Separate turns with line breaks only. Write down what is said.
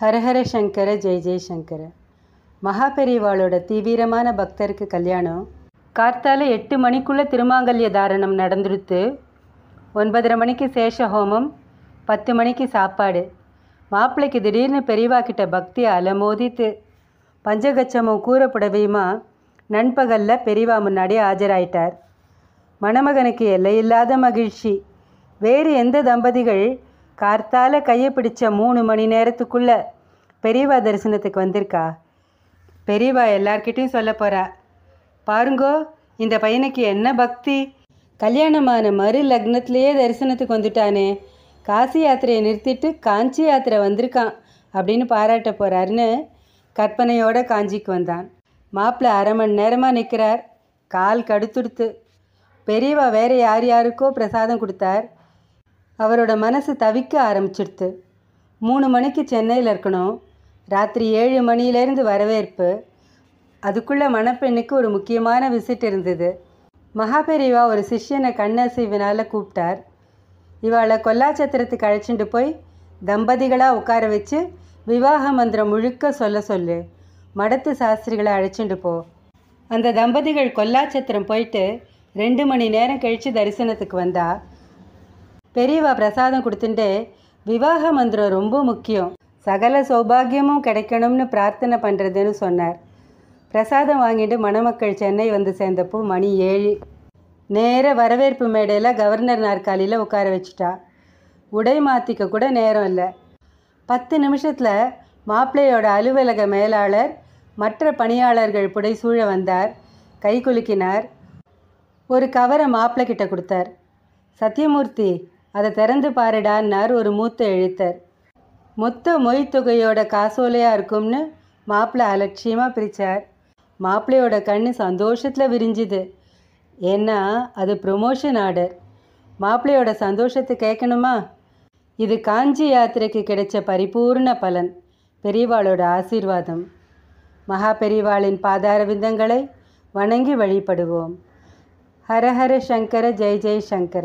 ஹரஹர சங்கர ஜெய் ஜெய்சங்கர மகாபெரிவாளோட தீவிரமான பக்தருக்கு கல்யாணம் கார்த்தால எட்டு மணிக்குள்ளே திருமாங்கல்ய தாரணம் நடந்துடுத்து ஒன்பதரை மணிக்கு சேஷ ஹோமம் பத்து மணிக்கு சாப்பாடு மாப்பிள்ளைக்கு திடீர்னு பெரியவாக்கிட்ட பக்தி அலமோதித்து பஞ்சகச்சமும் கூறப்படவையுமா நண்பகலில் பெரியவா முன்னாடி ஆஜராயிட்டார் மணமகனுக்கு எல்லையில்லாத மகிழ்ச்சி வேறு எந்த தம்பதிகள் கார்த்தால் கையை பிடிச்ச மூணு மணி நேரத்துக்குள்ளே பெரியவா தரிசனத்துக்கு வந்திருக்கா பெரியவா எல்லார்கிட்டையும் சொல்ல போகிறா பாருங்கோ இந்த பையனுக்கு என்ன பக்தி கல்யாணமான மறு லக்னத்திலேயே தரிசனத்துக்கு வந்துட்டானே காசி யாத்திரையை நிறுத்திட்டு காஞ்சி யாத்திரை வந்திருக்கான் அப்படின்னு பாராட்ட போகிறாருன்னு கற்பனையோட காஞ்சிக்கு வந்தான் மாப்பிள்ளை அரை மணி நேரமாக நிற்கிறார் கால் கடுத்துடுத்து பெரியவா வேறு யார் யாருக்கோ பிரசாதம் கொடுத்தார் அவரோட மனசு தவிக்க ஆரம்பிச்சிடுத்து மூணு மணிக்கு சென்னையில் இருக்கணும் ராத்திரி ஏழு மணியிலேருந்து வரவேற்பு அதுக்குள்ளே மணப்பெண்ணுக்கு ஒரு முக்கியமான விசிட் இருந்தது மகாபெரிவா ஒரு சிஷ்யனை கண்ணசைவினால் கூப்பிட்டார் இவாளை கொல்லாச்சத்திரத்துக்கு அழைச்சிட்டு போய் தம்பதிகளாக உட்கார வச்சு விவாக மந்திரம் முழுக்க சொல்ல சொல்லு மடத்து சாஸ்திரிகளை அழைச்சிட்டு போ அந்த தம்பதிகள் கொல்லாச்சத்திரம் போயிட்டு ரெண்டு மணி நேரம் கழித்து தரிசனத்துக்கு வந்தால் பெரியவா பிரசாதம் கொடுத்துட்டு விவாக மந்திரம் ரொம்ப முக்கியம் சகல சௌபாகியமும் கிடைக்கணும்னு பிரார்த்தனை பண்ணுறதுன்னு சொன்னார் பிரசாதம் வாங்கிட்டு மணமக்கள் சென்னை வந்து சேர்ந்தப்போ மணி ஏழு நேர வரவேற்பு மேடையில் கவர்னர் நாற்காலியில் உட்கார வச்சுட்டா உடை மாற்றிக்க கூட நேரம் இல்லை பத்து நிமிஷத்தில் மாப்பிள்ளையோட அலுவலக மேலாளர் மற்ற பணியாளர்கள் புடைசூழ வந்தார் கை குலுக்கினார் ஒரு கவரை மாப்பிள்ளை கிட்ட கொடுத்தார் சத்யமூர்த்தி அதை திறந்து பாருடான்னார் ஒரு மூத்த எழுத்தர் மொத்த மொய் தொகையோட காசோலையாக இருக்கும்னு மாப்பிள்ளை அலட்சியமாக பிரித்தார் மாப்பிள்ளையோட கண் சந்தோஷத்தில் விரிஞ்சுது ஏன்னா அது ப்ரொமோஷன் ஆர்டர் மாப்பிள்ளையோட சந்தோஷத்தை கேட்கணுமா இது காஞ்சி யாத்திரைக்கு கிடைச்ச பரிபூர்ண பலன் பெரியவாளோட ஆசீர்வாதம் மகா பெரியவாளின் பாதார விந்தங்களை வணங்கி வழிபடுவோம் ஹரஹர சங்கர ஜெய் ஜெய் சங்கர